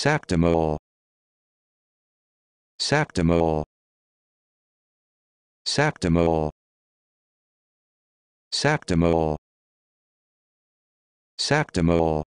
Septimal. Septimal. Septimal. Septimal. Septimal.